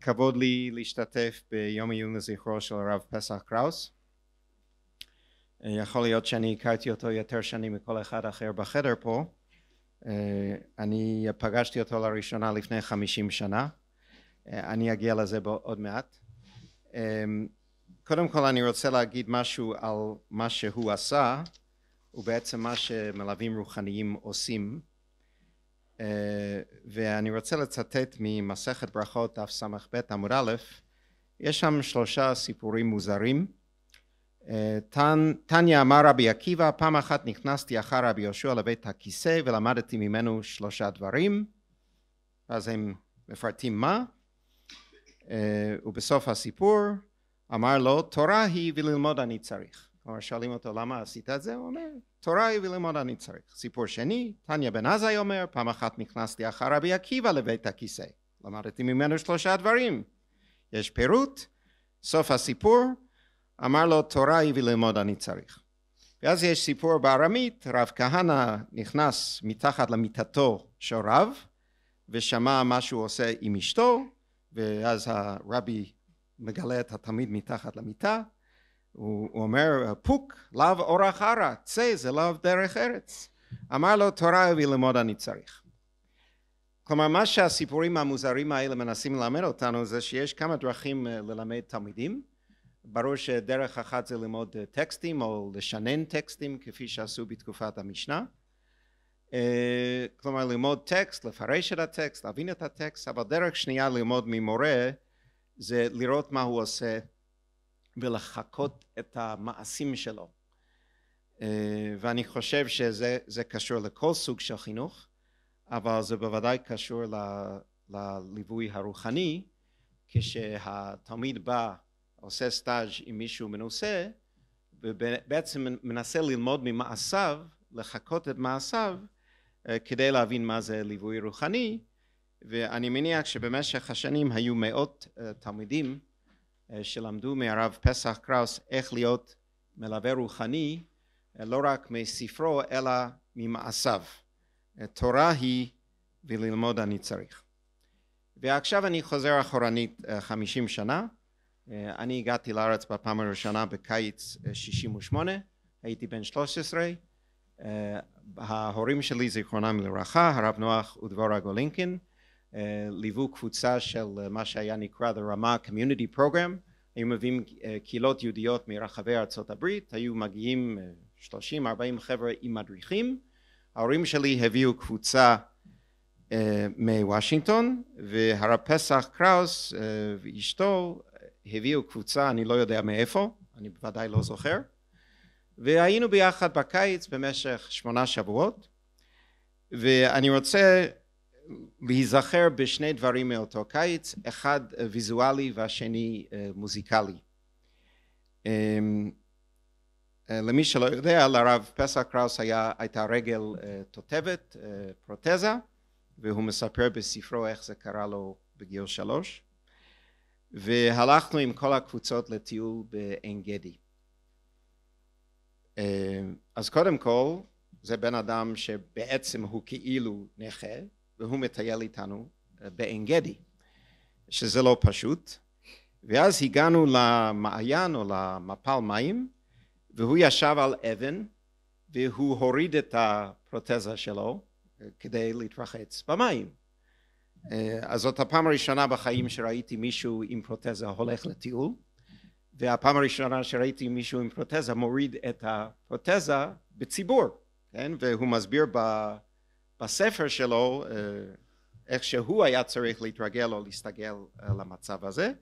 כבוד לי להשתתף ביום עיון לזכרו של הרב פסח קראוס אה, יכול להיות שאני הכרתי אותו יותר שנים מכל אחד אחר בחדר פה אה, אני פגשתי אותו לראשונה לפני חמישים שנה אה, אני אגיע לזה עוד מעט אמ, קודם כל אני רוצה להגיד משהו על מה שהוא עשה ובעצם מה שמלווים רוחניים עושים אה, ואני רוצה לצטט ממסכת ברכות דף ס"ב עמוד א', יש שם שלושה סיפורים מוזרים. טניה אה, אמר רבי עקיבא, פעם אחת נכנסתי אחר רבי יהושע לבית הכיסא ולמדתי ממנו שלושה דברים, אז הם מפרטים מה, אה, ובסוף הסיפור אמר לו, תורה היא וללמוד אני צריך. כלומר שואלים אותו למה עשית את זה? הוא אומר תורה היא וללמוד אני צריך. סיפור שני, טניה בן עזאי אומר פעם אחת נכנסתי אחר רבי עקיבא לבית הכיסא למדתי ממנו שלושה דברים יש פירוט סוף הסיפור אמר לו תורה היא וללמוד אני צריך ואז יש סיפור בארמית רב כהנא נכנס מתחת למיטתו של רב ושמע מה שהוא עושה עם אשתו ואז הרבי מגלה את התלמיד מתחת למיטה הוא, הוא אומר פוק לאו אורח ערא צא זה לאו דרך ארץ אמר לו תורה הביא ללמוד אני צריך כלומר מה שהסיפורים המוזרים האלה מנסים ללמד אותנו זה שיש כמה דרכים אה, ללמד תלמידים ברור שדרך אחת זה ללמוד אה, טקסטים או לשנן טקסטים כפי שעשו בתקופת המשנה אה, כלומר ללמוד טקסט לפרש את הטקסט להבין את הטקסט אבל דרך שנייה ללמוד ממורה זה לראות מה הוא עושה ולחקות את המעשים שלו. אה, ואני חושב שזה קשור לכל סוג של חינוך, אבל זה בוודאי קשור ל, לליווי הרוחני, כשהתלמיד בא, עושה סטאז' עם מישהו מנוסה, ובעצם מנסה ללמוד ממעשיו, לחקות את מעשיו, אה, כדי להבין מה זה ליווי רוחני, ואני מניח שבמשך השנים היו מאות אה, תלמידים אה, שלמדו מהרב פסח קראוס איך להיות מלווה רוחני אה, לא רק מספרו אלא ממעשיו. אה, תורה היא וללמוד אני צריך. ועכשיו אני חוזר אחורנית חמישים שנה אני הגעתי לארץ בפעם הראשונה בקיץ שישים ושמונה הייתי בן שלוש עשרה ההורים שלי זיכרונם לברכה הרב נוח ודבורה גולינקין אה, ליוו קבוצה של אה, מה שהיה נקרא לרמה Community Program, היו מביאים אה, קהילות יהודיות מרחבי ארצות הברית, היו מגיעים 30-40 חבר'ה עם מדריכים, ההורים שלי הביאו קבוצה מוושינגטון והרב פסח קראוס ואשתו הביאו קבוצה אני לא יודע מאיפה אני בוודאי לא זוכר והיינו ביחד בקיץ במשך שמונה שבועות ואני רוצה להיזכר בשני דברים מאותו קיץ, אחד אה, ויזואלי והשני אה, מוזיקלי. אמ, אה, למי שלא יודע, לרב פסח קראוס היה, הייתה רגל תותבת, פרוטזה, והוא מספר בספרו איך זה קרה לו בגיל שלוש. והלכנו עם כל הקבוצות לטיול בעין גדי. אמ, אז קודם כל, זה בן אדם שבעצם הוא כאילו נכה, והוא מטייל איתנו אה, בעין גדי, שזה לא פשוט. ואז הגענו למעיין או למפל מים, והוא ישב על אבן, והוא הוריד את הפרוטזה שלו אה, כדי להתרחץ במים. אה, אז זאת הפעם הראשונה בחיים שראיתי מישהו עם פרוטזה הולך לטיול, והפעם הראשונה שראיתי מישהו עם פרוטזה מוריד את הפרוטזה בציבור, כן? והוא מסביר ב... בספר שלו אה, איך שהוא היה צריך להתרגל או להסתגל אה, למצב הזה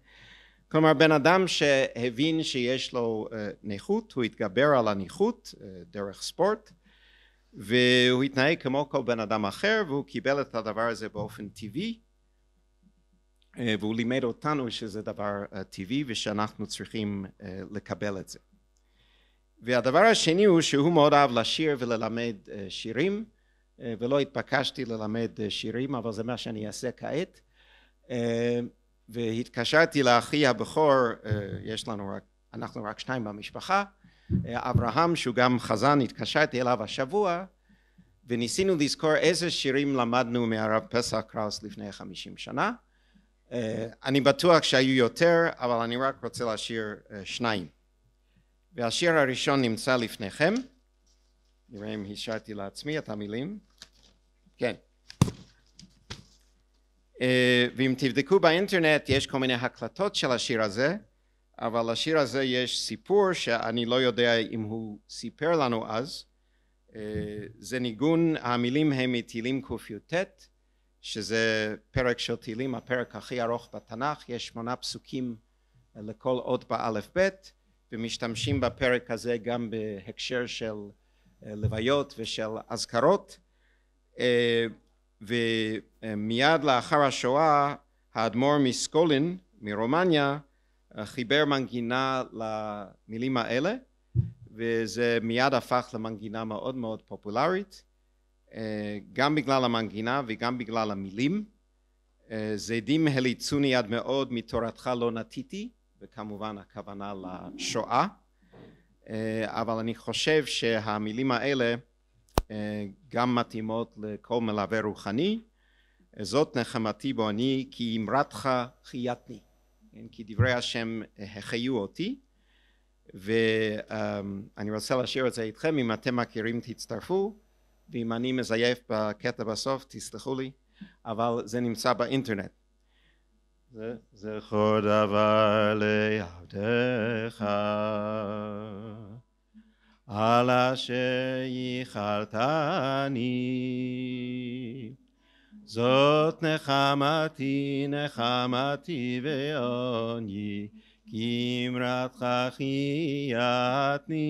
כלומר בן אדם שהבין שיש לו אה, נכות הוא התגבר על הנכות דרך ספורט והוא התנהג כמו כל בן אדם אחר והוא קיבל את הדבר הזה באופן טבעי והוא לימד אותנו שזה דבר טבעי ושאנחנו צריכים לקבל את זה והדבר השני הוא שהוא מאוד אהב לשיר וללמד שירים אה, ולא התבקשתי ללמד אה, שירים אבל זה מה שאני אעשה כעת אה, והתקשרתי לאחי הבכור יש לנו רק אנחנו רק שניים במשפחה אברהם שהוא גם חזן התקשרתי אליו השבוע וניסינו לזכור איזה שירים למדנו מהרב פסח קראוס לפני חמישים שנה אני בטוח שהיו יותר אבל אני רק רוצה להשאיר שניים והשיר הראשון נמצא לפניכם נראה אם השארתי לעצמי את המילים כן אה, ואם תבדקו באינטרנט יש כל מיני הקלטות של השיר הזה אבל לשיר הזה יש סיפור שאני לא יודע אם הוא סיפר לנו אז אה, זה ניגון המילים הם מתהילים קי"ט שזה פרק של תהילים הפרק הכי ארוך בתנ"ך יש שמונה פסוקים אה, לכל אות באלף בית ומשתמשים בפרק הזה גם בהקשר של אה, לוויות ושל אזכרות אה, ומיד לאחר השואה האדמו"ר מסקולין מרומניה אה, חיבר מנגינה למילים האלה וזה מיד הפך למנגינה מאוד מאוד פופולרית גם בגלל המנגינה וגם בגלל המילים זדים הליצוני עד מאוד מתורתך לא נטיתי וכמובן הכוונה לשואה אה, אבל אני חושב שהמילים האלה אה, גם מתאימות לכל מלווה רוחני אה, זאת נחמתי בו אני כי אמרתך חייתני כן, כי דברי השם החיו אותי ואני אמ, רוצה להשאיר את זה איתכם אם אתם מכירים תצטרפו ואם אני מזייף בקטע בסוף תסלחו לי אבל זה נמצא באינטרנט זכור דבר לעבדך על אשר ייחרתני זאת נחמתי נחמתי ועוני כי אמרתך חייתני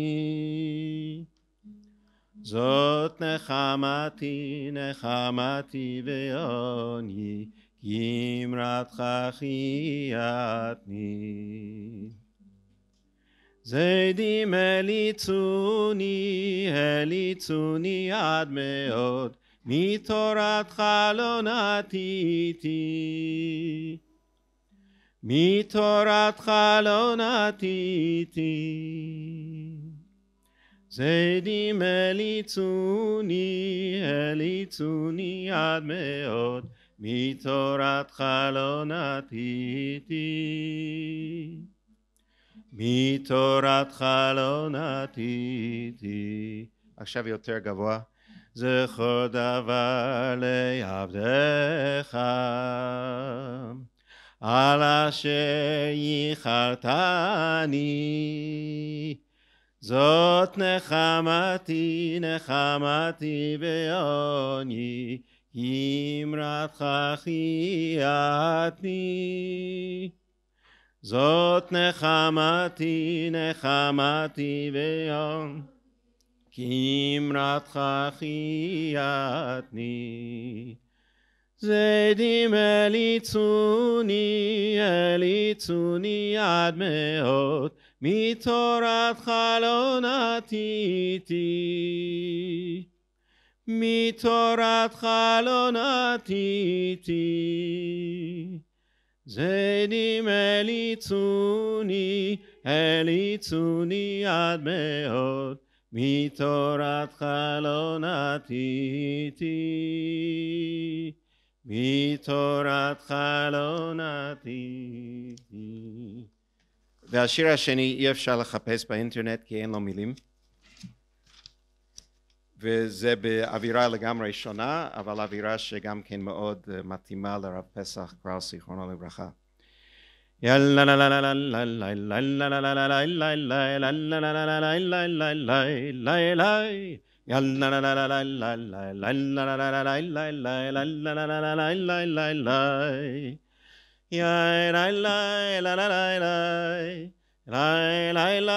זאת נחמתי נחמתי ועוני ימרת חייתני זיידי מליצוני הליצוני עד מאוד מתורת חלונתי איתי מתורת חלונתי איתי זיידי מליצוני הליצוני עד מאוד מתורתך לא נטיתי, מתורתך לא נטיתי. עכשיו יותר גבוה. זכור דבר לעבדך, על אשר ייחרתני. זאת נחמתי, נחמתי בעוני. אמרת חייתי זאת נחמתי נחמתי ביום כי אמרתך חייתני זדים אליצוני אליצוני עד מאוד מתורתך לא נתיתי מתורתך לא נטיתי. זנים אליצוני, אליצוני עד מאוד, מתורתך לא נטיתי. מתורתך לא נטיתי. והשיר השני אי אפשר לחפש באינטרנט כי אין לו מילים. וזה באווירה לגמרי שונה, אבל אווירה שגם כן מאוד מתאימה לרב פסח קראוס, זיכרונו לברכה. Lai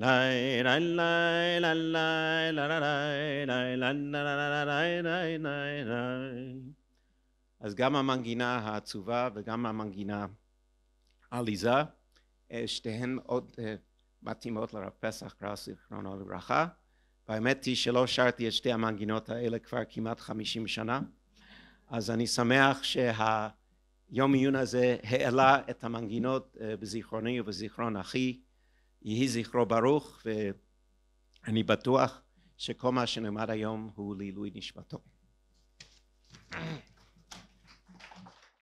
אז גם המנגינה העצובה וגם המנגינה העליזה, שתיהן עוד מתאימות לרב פסח גראס זיכרונו לברכה. והאמת היא שלא שרתי את שתי המנגינות האלה כבר כמעט חמישים שנה, אז אני שמח שהיום עיון הזה העלה את המנגינות בזיכרוני ובזיכרון אחי יהי זכרו ברוך ואני בטוח שכל מה שנאמר היום הוא לעילוי נשמתו